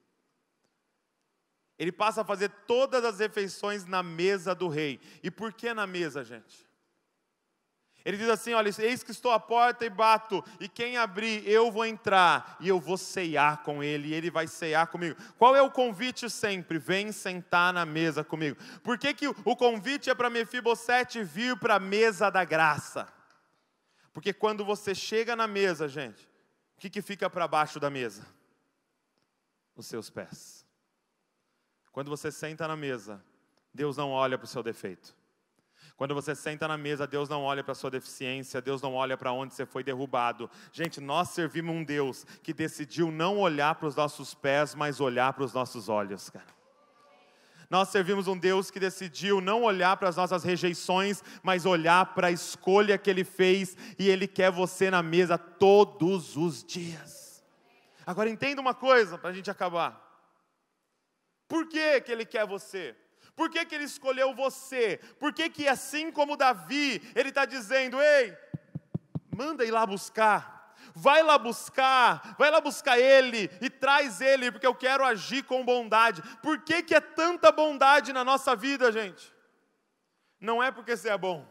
Ele passa a fazer todas as refeições na mesa do rei. E por que na mesa, gente? Ele diz assim: Olha, eis que estou à porta e bato, e quem abrir, eu vou entrar, e eu vou ceiar com ele, e ele vai ceiar comigo. Qual é o convite sempre? Vem sentar na mesa comigo. Por que, que o convite é para Mefibosete vir para a mesa da graça? Porque quando você chega na mesa, gente, o que, que fica para baixo da mesa? Os seus pés. Quando você senta na mesa, Deus não olha para o seu defeito. Quando você senta na mesa, Deus não olha para a sua deficiência, Deus não olha para onde você foi derrubado. Gente, nós servimos um Deus que decidiu não olhar para os nossos pés, mas olhar para os nossos olhos, cara. Nós servimos um Deus que decidiu não olhar para as nossas rejeições, mas olhar para a escolha que Ele fez e Ele quer você na mesa todos os dias. Agora entenda uma coisa para a gente acabar. Por que, que ele quer você? Por que, que ele escolheu você? Por que, que assim como Davi, ele está dizendo: ei, manda ir lá buscar vai lá buscar, vai lá buscar ele e traz ele, porque eu quero agir com bondade. Por que, que é tanta bondade na nossa vida, gente? Não é porque você é bom,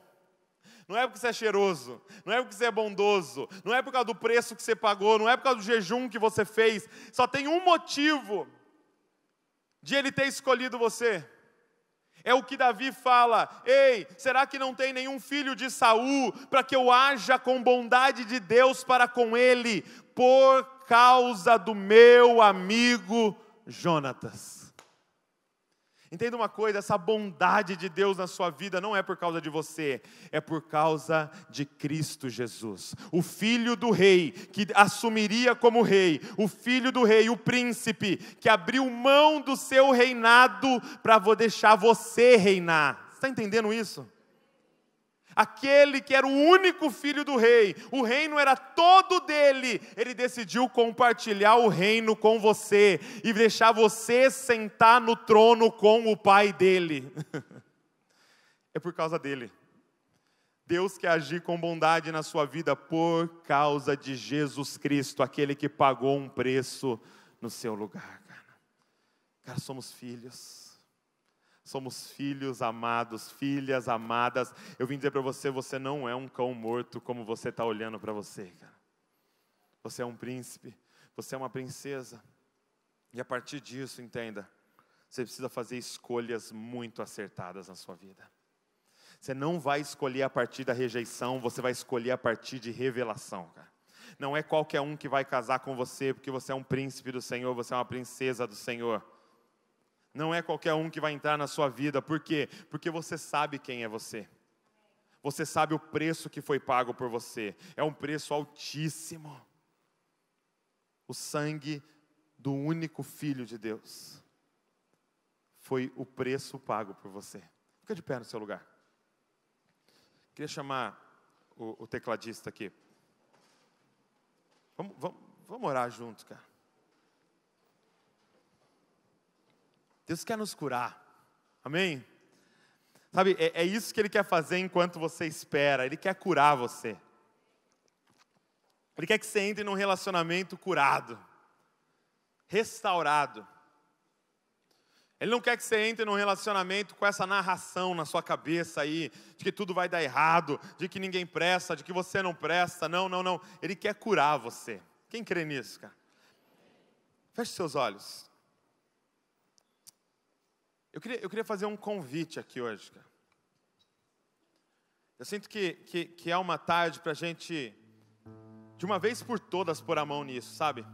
não é porque você é cheiroso, não é porque você é bondoso, não é por causa do preço que você pagou, não é por causa do jejum que você fez, só tem um motivo de Ele ter escolhido você. É o que Davi fala: Ei, será que não tem nenhum filho de Saul para que eu haja com bondade de Deus para com ele por causa do meu amigo Jonatas? Entenda uma coisa: essa bondade de Deus na sua vida não é por causa de você, é por causa de Cristo Jesus, o Filho do Rei, que assumiria como Rei, o Filho do Rei, o príncipe, que abriu mão do seu reinado para deixar você reinar. Você está entendendo isso? Aquele que era o único filho do rei, o reino era todo dele, ele decidiu compartilhar o reino com você e deixar você sentar no trono com o pai dele. é por causa dele. Deus quer agir com bondade na sua vida por causa de Jesus Cristo, aquele que pagou um preço no seu lugar, cara. Cara, somos filhos. Somos filhos amados, filhas amadas. Eu vim dizer para você, você não é um cão morto como você está olhando para você, cara. Você é um príncipe, você é uma princesa. E a partir disso, entenda, você precisa fazer escolhas muito acertadas na sua vida. Você não vai escolher a partir da rejeição, você vai escolher a partir de revelação, cara. Não é qualquer um que vai casar com você, porque você é um príncipe do Senhor, você é uma princesa do Senhor. Não é qualquer um que vai entrar na sua vida. Por quê? Porque você sabe quem é você. Você sabe o preço que foi pago por você. É um preço altíssimo. O sangue do único filho de Deus foi o preço pago por você. Fica de pé no seu lugar. Queria chamar o, o tecladista aqui. Vamos, vamos, vamos orar junto, cara. Deus quer nos curar. Amém? Sabe, é, é isso que Ele quer fazer enquanto você espera. Ele quer curar você. Ele quer que você entre num relacionamento curado, restaurado. Ele não quer que você entre num relacionamento com essa narração na sua cabeça aí, de que tudo vai dar errado, de que ninguém presta, de que você não presta. Não, não, não. Ele quer curar você. Quem crê nisso, cara? Feche seus olhos. Eu queria, eu queria fazer um convite aqui hoje. Cara. Eu sinto que, que, que é uma tarde para a gente, de uma vez por todas, pôr a mão nisso, sabe?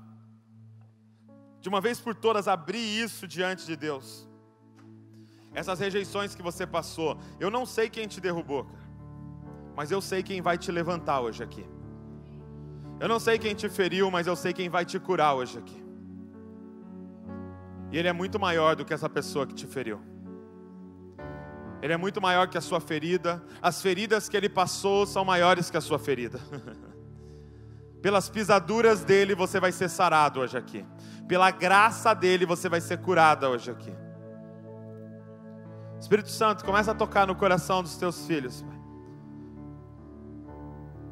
De uma vez por todas, abrir isso diante de Deus. Essas rejeições que você passou, eu não sei quem te derrubou, cara, mas eu sei quem vai te levantar hoje aqui. Eu não sei quem te feriu, mas eu sei quem vai te curar hoje aqui. E Ele é muito maior do que essa pessoa que te feriu. Ele é muito maior que a sua ferida. As feridas que ele passou são maiores que a sua ferida. Pelas pisaduras dele você vai ser sarado hoje aqui. Pela graça dele você vai ser curada hoje aqui. Espírito Santo, começa a tocar no coração dos teus filhos.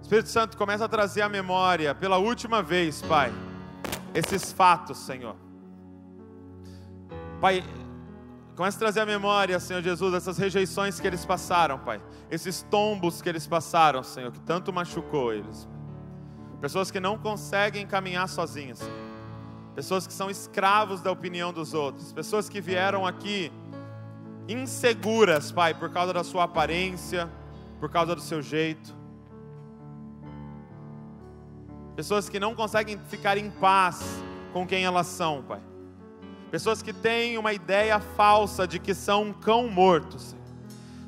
Espírito Santo, começa a trazer à memória, pela última vez, Pai, esses fatos, Senhor. Pai, começa a trazer à memória, Senhor Jesus, essas rejeições que eles passaram, Pai. Esses tombos que eles passaram, Senhor, que tanto machucou eles. Pessoas que não conseguem caminhar sozinhas. Senhor. Pessoas que são escravos da opinião dos outros. Pessoas que vieram aqui inseguras, Pai, por causa da sua aparência, por causa do seu jeito. Pessoas que não conseguem ficar em paz com quem elas são, Pai. Pessoas que têm uma ideia falsa de que são um cão morto, Senhor.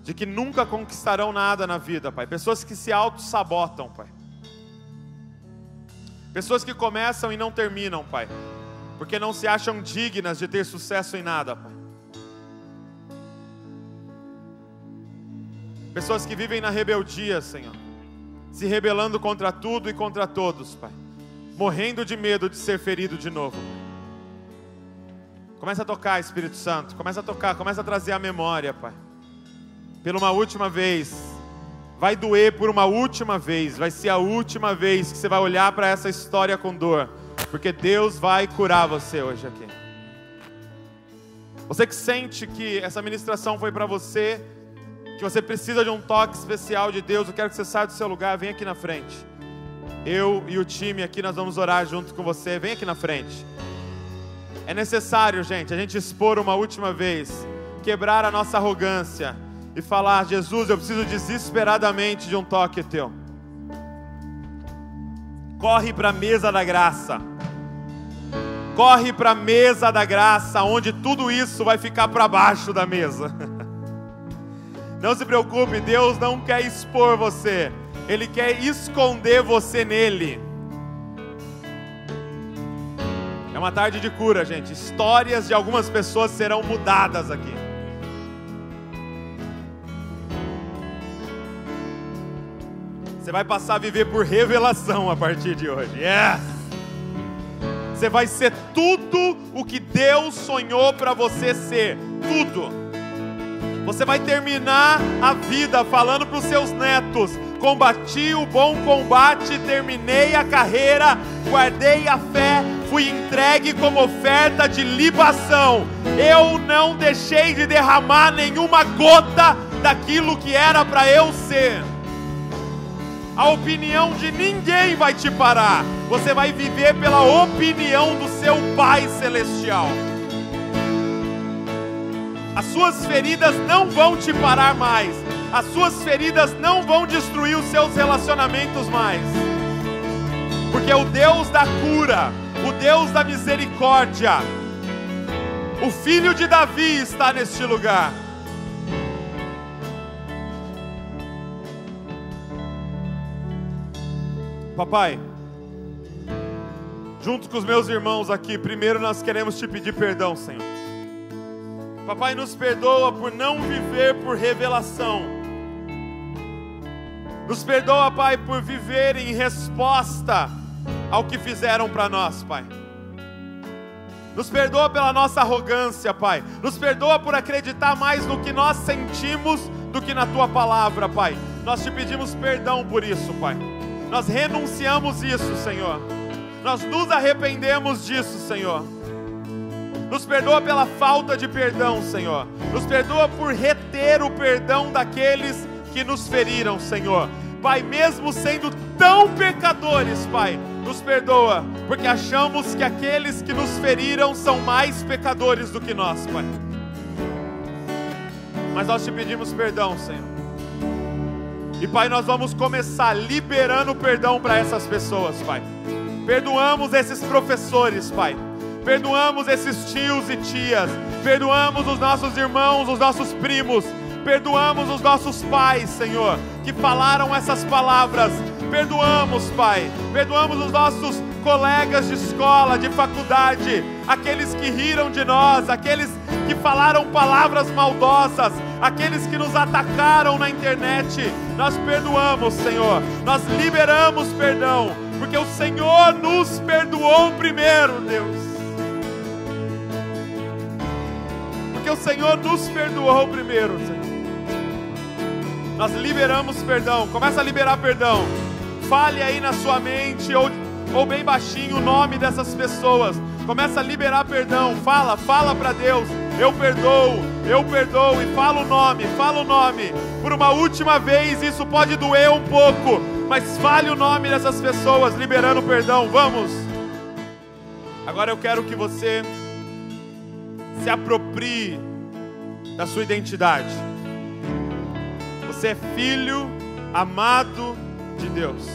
De que nunca conquistarão nada na vida, Pai. Pessoas que se auto-sabotam, Pai. Pessoas que começam e não terminam, Pai. Porque não se acham dignas de ter sucesso em nada, Pai. Pessoas que vivem na rebeldia, Senhor. Se rebelando contra tudo e contra todos, Pai. Morrendo de medo de ser ferido de novo, Pai. Começa a tocar, Espírito Santo. Começa a tocar, começa a trazer a memória, Pai. Pela uma última vez. Vai doer por uma última vez. Vai ser a última vez que você vai olhar para essa história com dor. Porque Deus vai curar você hoje aqui. Você que sente que essa ministração foi para você, que você precisa de um toque especial de Deus, eu quero que você saia do seu lugar, vem aqui na frente. Eu e o time aqui, nós vamos orar junto com você. Vem aqui na frente. É necessário, gente, a gente expor uma última vez, quebrar a nossa arrogância e falar: Jesus, eu preciso desesperadamente de um toque teu. Corre para a mesa da graça. Corre para a mesa da graça, onde tudo isso vai ficar para baixo da mesa. Não se preocupe, Deus não quer expor você, Ele quer esconder você nele. uma tarde de cura, gente. Histórias de algumas pessoas serão mudadas aqui. Você vai passar a viver por revelação a partir de hoje. Yes! Você vai ser tudo o que Deus sonhou para você ser. Tudo. Você vai terminar a vida falando para os seus netos: combati o bom combate, terminei a carreira, guardei a fé, fui entregue como oferta de libação. Eu não deixei de derramar nenhuma gota daquilo que era para eu ser. A opinião de ninguém vai te parar. Você vai viver pela opinião do seu Pai Celestial. As suas feridas não vão te parar mais. As suas feridas não vão destruir os seus relacionamentos mais. Porque o Deus da cura, o Deus da misericórdia, o filho de Davi está neste lugar. Papai, junto com os meus irmãos aqui, primeiro nós queremos te pedir perdão, Senhor. Papai, nos perdoa por não viver por revelação. Nos perdoa, Pai, por viver em resposta ao que fizeram para nós, Pai. Nos perdoa pela nossa arrogância, Pai. Nos perdoa por acreditar mais no que nós sentimos do que na tua palavra, Pai. Nós te pedimos perdão por isso, Pai. Nós renunciamos isso, Senhor. Nós nos arrependemos disso, Senhor. Nos perdoa pela falta de perdão, Senhor. Nos perdoa por reter o perdão daqueles que nos feriram, Senhor. Pai, mesmo sendo tão pecadores, Pai, nos perdoa, porque achamos que aqueles que nos feriram são mais pecadores do que nós, Pai. Mas nós te pedimos perdão, Senhor. E Pai, nós vamos começar liberando perdão para essas pessoas, Pai. Perdoamos esses professores, Pai. Perdoamos esses tios e tias. Perdoamos os nossos irmãos, os nossos primos. Perdoamos os nossos pais, Senhor, que falaram essas palavras Perdoamos, Pai. Perdoamos os nossos colegas de escola, de faculdade, aqueles que riram de nós, aqueles que falaram palavras maldosas, aqueles que nos atacaram na internet. Nós perdoamos, Senhor. Nós liberamos perdão, porque o Senhor nos perdoou primeiro, Deus. Porque o Senhor nos perdoou primeiro, Senhor. Nós liberamos perdão. Começa a liberar perdão. Fale aí na sua mente ou, ou bem baixinho o nome dessas pessoas. Começa a liberar perdão. Fala, fala para Deus. Eu perdoo, eu perdoo. E fala o nome, fala o nome. Por uma última vez, isso pode doer um pouco. Mas fale o nome dessas pessoas, liberando perdão. Vamos. Agora eu quero que você se aproprie da sua identidade. Você é filho amado de Deus.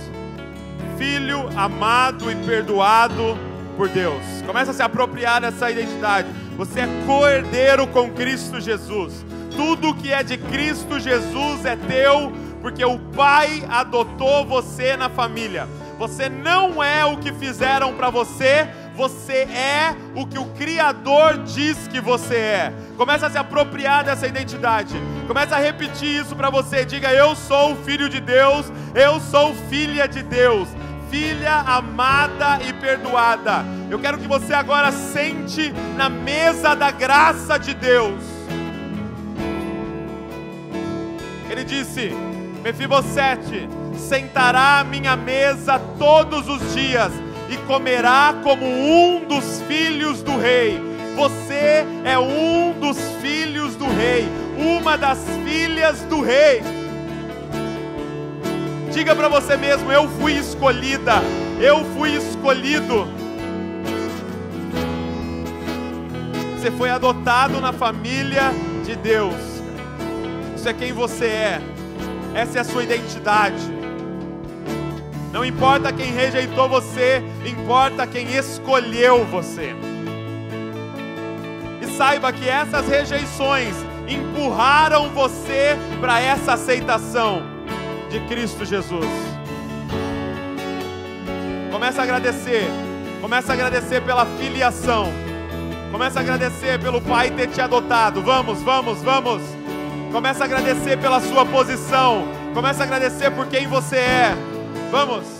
Filho amado e perdoado por Deus. Começa a se apropriar dessa identidade. Você é coerdeiro com Cristo Jesus. Tudo que é de Cristo Jesus é teu, porque o Pai adotou você na família. Você não é o que fizeram para você, você é o que o Criador diz que você é. Começa a se apropriar dessa identidade. Começa a repetir isso para você. Diga: Eu sou filho de Deus. Eu sou filha de Deus. Filha amada e perdoada. Eu quero que você agora sente na mesa da graça de Deus. Ele disse: Mefibosete sentará à minha mesa todos os dias e comerá como um dos filhos do rei. Você é um dos filhos do rei, uma das filhas do rei. Diga para você mesmo: eu fui escolhida, eu fui escolhido. Você foi adotado na família de Deus. Isso é quem você é. Essa é a sua identidade. Não importa quem rejeitou você, importa quem escolheu você. E saiba que essas rejeições empurraram você para essa aceitação de Cristo Jesus. Começa a agradecer. Começa a agradecer pela filiação. Começa a agradecer pelo Pai ter te adotado. Vamos, vamos, vamos. Começa a agradecer pela sua posição. Começa a agradecer por quem você é. Vamos.